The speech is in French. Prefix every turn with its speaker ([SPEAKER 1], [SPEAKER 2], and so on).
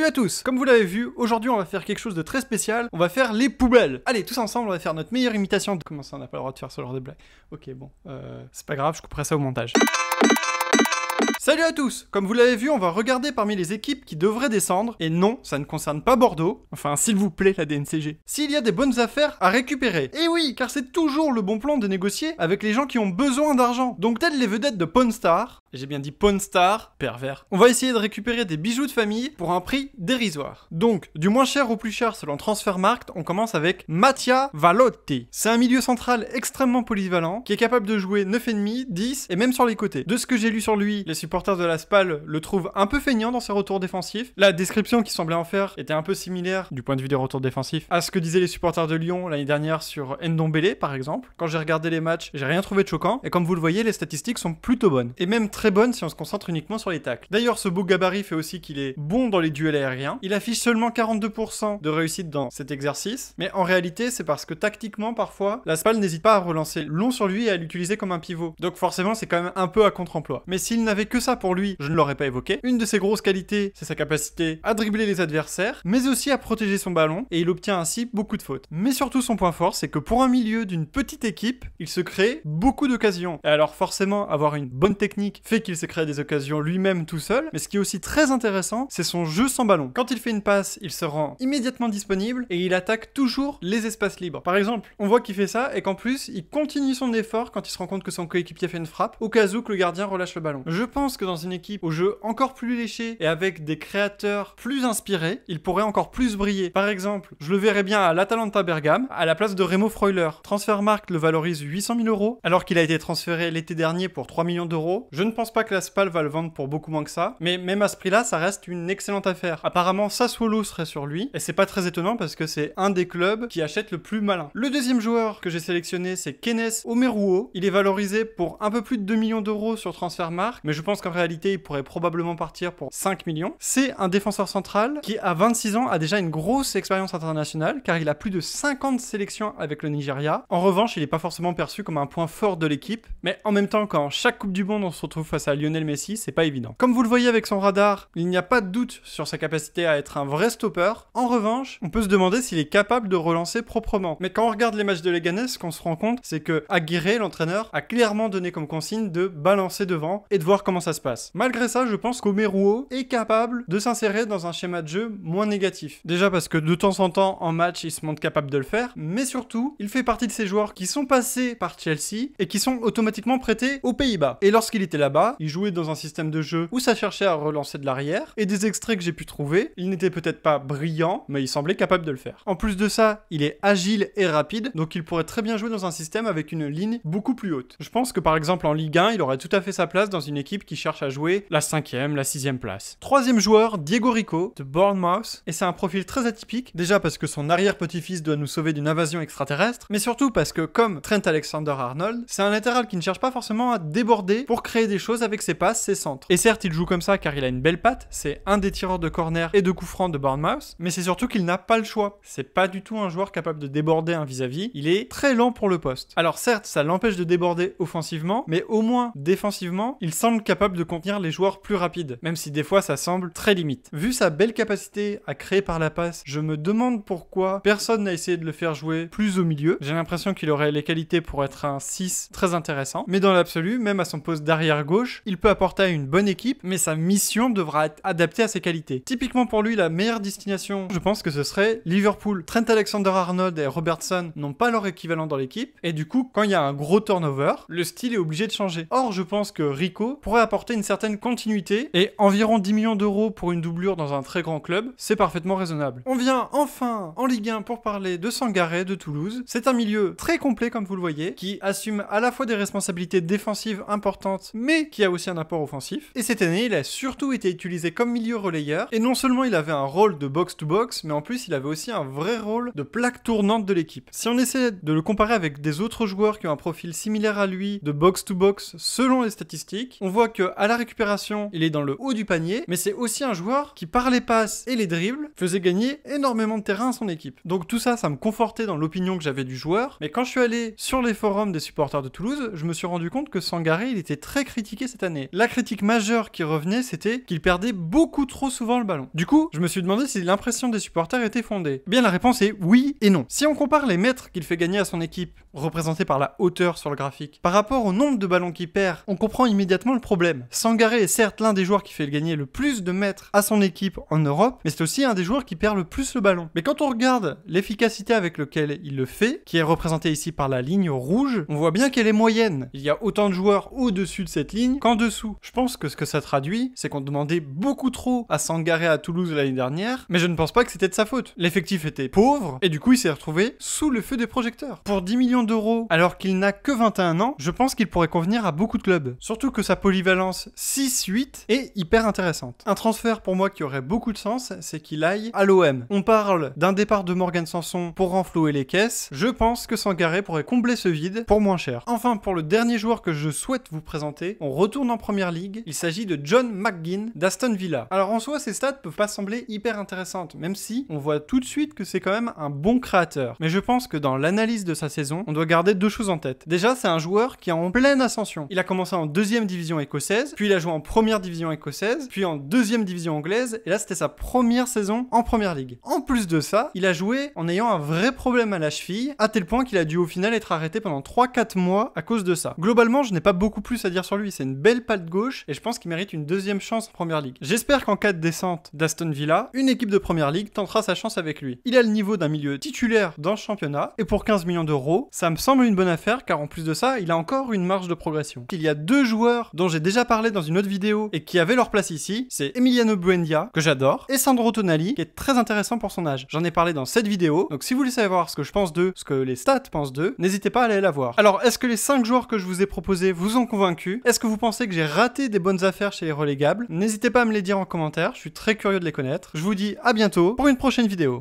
[SPEAKER 1] Salut à tous Comme vous l'avez vu, aujourd'hui on va faire quelque chose de très spécial, on va faire les poubelles Allez, tous ensemble, on va faire notre meilleure imitation de... Comment ça, on n'a pas le droit de faire ce genre de blague Ok, bon, euh, c'est pas grave, je couperai ça au montage. Salut à tous Comme vous l'avez vu, on va regarder parmi les équipes qui devraient descendre, et non, ça ne concerne pas Bordeaux, enfin s'il vous plaît la DNCG, s'il y a des bonnes affaires à récupérer. Et eh oui, car c'est toujours le bon plan de négocier avec les gens qui ont besoin d'argent, donc telles les vedettes de Pawnstar, j'ai bien dit Pawnstar, pervers, on va essayer de récupérer des bijoux de famille pour un prix dérisoire. Donc, du moins cher au plus cher selon Transfermarkt, on commence avec Mattia Valotti. C'est un milieu central extrêmement polyvalent, qui est capable de jouer 9,5, 10 et même sur les côtés. De ce que j'ai lu sur lui, supporters de la SPAL le trouvent un peu feignant dans ses retours défensifs. La description qu'il semblait en faire était un peu similaire du point de vue des retours défensifs à ce que disaient les supporters de Lyon l'année dernière sur Ndombele par exemple. Quand j'ai regardé les matchs, j'ai rien trouvé de choquant et comme vous le voyez, les statistiques sont plutôt bonnes et même très bonnes si on se concentre uniquement sur les tacles. D'ailleurs, ce beau gabarit fait aussi qu'il est bon dans les duels aériens. Il affiche seulement 42% de réussite dans cet exercice, mais en réalité, c'est parce que tactiquement parfois, la SPAL n'hésite pas à relancer long sur lui et à l'utiliser comme un pivot. Donc forcément, c'est quand même un peu à contre-emploi. Mais s'il n'avait que ça pour lui, je ne l'aurais pas évoqué. Une de ses grosses qualités, c'est sa capacité à dribbler les adversaires, mais aussi à protéger son ballon, et il obtient ainsi beaucoup de fautes. Mais surtout, son point fort, c'est que pour un milieu d'une petite équipe, il se crée beaucoup d'occasions. Et alors forcément, avoir une bonne technique fait qu'il se crée des occasions lui-même tout seul, mais ce qui est aussi très intéressant, c'est son jeu sans ballon. Quand il fait une passe, il se rend immédiatement disponible et il attaque toujours les espaces libres. Par exemple, on voit qu'il fait ça et qu'en plus, il continue son effort quand il se rend compte que son coéquipier fait une frappe, au cas où que le gardien relâche le ballon. Je pense que dans une équipe au jeu encore plus léché et avec des créateurs plus inspirés, il pourrait encore plus briller. Par exemple, je le verrais bien à l'Atalanta Bergame, à la place de Remo Freuler. Transfermarkt le valorise 800 000 euros, alors qu'il a été transféré l'été dernier pour 3 millions d'euros. Je ne pense pas que la Spal va le vendre pour beaucoup moins que ça, mais même à ce prix-là, ça reste une excellente affaire. Apparemment, Sassuolo serait sur lui, et c'est pas très étonnant parce que c'est un des clubs qui achète le plus malin. Le deuxième joueur que j'ai sélectionné, c'est Kenneth Omeruo. Il est valorisé pour un peu plus de 2 millions d'euros sur Transfermarkt, mais je pense qu'en réalité, il pourrait probablement partir pour 5 millions. C'est un défenseur central qui, à 26 ans, a déjà une grosse expérience internationale, car il a plus de 50 sélections avec le Nigeria. En revanche, il n'est pas forcément perçu comme un point fort de l'équipe, mais en même temps, quand chaque Coupe du Monde, on se retrouve face à Lionel Messi, c'est pas évident. Comme vous le voyez avec son radar, il n'y a pas de doute sur sa capacité à être un vrai stopper. En revanche, on peut se demander s'il est capable de relancer proprement. Mais quand on regarde les matchs de Leganés, ce qu'on se rend compte, c'est que Aguirre, l'entraîneur, a clairement donné comme consigne de balancer devant et de voir comment ça se passe. Malgré ça, je pense qu'Omeruo est capable de s'insérer dans un schéma de jeu moins négatif. Déjà parce que de temps en temps, en match, il se montre capable de le faire, mais surtout, il fait partie de ces joueurs qui sont passés par Chelsea et qui sont automatiquement prêtés aux Pays-Bas. Et lorsqu'il était là-bas, il jouait dans un système de jeu où ça cherchait à relancer de l'arrière, et des extraits que j'ai pu trouver, il n'était peut-être pas brillant, mais il semblait capable de le faire. En plus de ça, il est agile et rapide, donc il pourrait très bien jouer dans un système avec une ligne beaucoup plus haute. Je pense que par exemple en Ligue 1, il aurait tout à fait sa place dans une équipe qui cherche à jouer la cinquième, la sixième place. Troisième joueur, Diego Rico de Bournemouth, et c'est un profil très atypique, déjà parce que son arrière-petit-fils doit nous sauver d'une invasion extraterrestre, mais surtout parce que comme Trent Alexander-Arnold, c'est un latéral qui ne cherche pas forcément à déborder pour créer des choses avec ses passes, ses centres. Et certes, il joue comme ça car il a une belle patte, c'est un des tireurs de corner et de coups francs de Bournemouth, mais c'est surtout qu'il n'a pas le choix. C'est pas du tout un joueur capable de déborder un vis à -vis. il est très lent pour le poste. Alors certes, ça l'empêche de déborder offensivement, mais au moins défensivement, il semble capable de contenir les joueurs plus rapides, même si des fois ça semble très limite. Vu sa belle capacité à créer par la passe, je me demande pourquoi personne n'a essayé de le faire jouer plus au milieu. J'ai l'impression qu'il aurait les qualités pour être un 6 très intéressant, mais dans l'absolu, même à son poste d'arrière gauche, il peut apporter à une bonne équipe, mais sa mission devra être adaptée à ses qualités. Typiquement pour lui, la meilleure destination, je pense que ce serait Liverpool. Trent Alexander-Arnold et Robertson n'ont pas leur équivalent dans l'équipe, et du coup, quand il y a un gros turnover, le style est obligé de changer. Or, je pense que Rico pourrait apporter une certaine continuité, et environ 10 millions d'euros pour une doublure dans un très grand club, c'est parfaitement raisonnable. On vient enfin en Ligue 1 pour parler de Sangaré de Toulouse. C'est un milieu très complet comme vous le voyez, qui assume à la fois des responsabilités défensives importantes, mais qui a aussi un apport offensif. Et cette année, il a surtout été utilisé comme milieu relayeur, et non seulement il avait un rôle de box-to-box, mais en plus il avait aussi un vrai rôle de plaque tournante de l'équipe. Si on essaie de le comparer avec des autres joueurs qui ont un profil similaire à lui, de box to -box, selon les statistiques, on voit que à la récupération, il est dans le haut du panier, mais c'est aussi un joueur qui par les passes et les dribbles faisait gagner énormément de terrain à son équipe. Donc tout ça, ça me confortait dans l'opinion que j'avais du joueur, mais quand je suis allé sur les forums des supporters de Toulouse, je me suis rendu compte que Sangaré, il était très critiqué cette année. La critique majeure qui revenait, c'était qu'il perdait beaucoup trop souvent le ballon. Du coup, je me suis demandé si l'impression des supporters était fondée. Eh bien la réponse est oui et non. Si on compare les mètres qu'il fait gagner à son équipe, représentés par la hauteur sur le graphique, par rapport au nombre de ballons qu'il perd, on comprend immédiatement le problème. Sangaré est certes l'un des joueurs qui fait gagner le plus de mètres à son équipe en Europe, mais c'est aussi un des joueurs qui perd le plus le ballon. Mais quand on regarde l'efficacité avec laquelle il le fait, qui est représentée ici par la ligne rouge, on voit bien qu'elle est moyenne. Il y a autant de joueurs au-dessus de cette ligne qu'en dessous. Je pense que ce que ça traduit, c'est qu'on demandait beaucoup trop à Sangaré à Toulouse l'année dernière, mais je ne pense pas que c'était de sa faute. L'effectif était pauvre, et du coup il s'est retrouvé sous le feu des projecteurs. Pour 10 millions d'euros, alors qu'il n'a que 21 ans, je pense qu'il pourrait convenir à beaucoup de clubs. Surtout que sa polyvalence 6-8 est hyper intéressante. Un transfert pour moi qui aurait beaucoup de sens, c'est qu'il aille à l'OM. On parle d'un départ de Morgan Sanson pour renflouer les caisses. Je pense que Sangaré pourrait combler ce vide pour moins cher. Enfin, pour le dernier joueur que je souhaite vous présenter, on retourne en première ligue. Il s'agit de John McGinn d'Aston Villa. Alors en soi, ces stats peuvent pas sembler hyper intéressantes, même si on voit tout de suite que c'est quand même un bon créateur. Mais je pense que dans l'analyse de sa saison, on doit garder deux choses en tête. Déjà, c'est un joueur qui est en pleine ascension. Il a commencé en deuxième division écossaise puis il a joué en première division écossaise, puis en deuxième division anglaise, et là c'était sa première saison en première ligue. En plus de ça, il a joué en ayant un vrai problème à la cheville, à tel point qu'il a dû au final être arrêté pendant 3-4 mois à cause de ça. Globalement, je n'ai pas beaucoup plus à dire sur lui, c'est une belle patte gauche, et je pense qu'il mérite une deuxième chance en première ligue. J'espère qu'en cas de descente d'Aston Villa, une équipe de première ligue tentera sa chance avec lui. Il a le niveau d'un milieu titulaire dans le championnat, et pour 15 millions d'euros, ça me semble une bonne affaire, car en plus de ça, il a encore une marge de progression. Il y a deux joueurs dont j'ai déjà parlé dans une autre vidéo et qui avait leur place ici, c'est Emiliano Buendia, que j'adore, et Sandro Tonali, qui est très intéressant pour son âge. J'en ai parlé dans cette vidéo, donc si vous voulez savoir ce que je pense d'eux, ce que les stats pensent d'eux, n'hésitez pas à aller la voir. Alors, est-ce que les 5 joueurs que je vous ai proposés vous ont convaincu Est-ce que vous pensez que j'ai raté des bonnes affaires chez les relégables N'hésitez pas à me les dire en commentaire, je suis très curieux de les connaître. Je vous dis à bientôt pour une prochaine vidéo.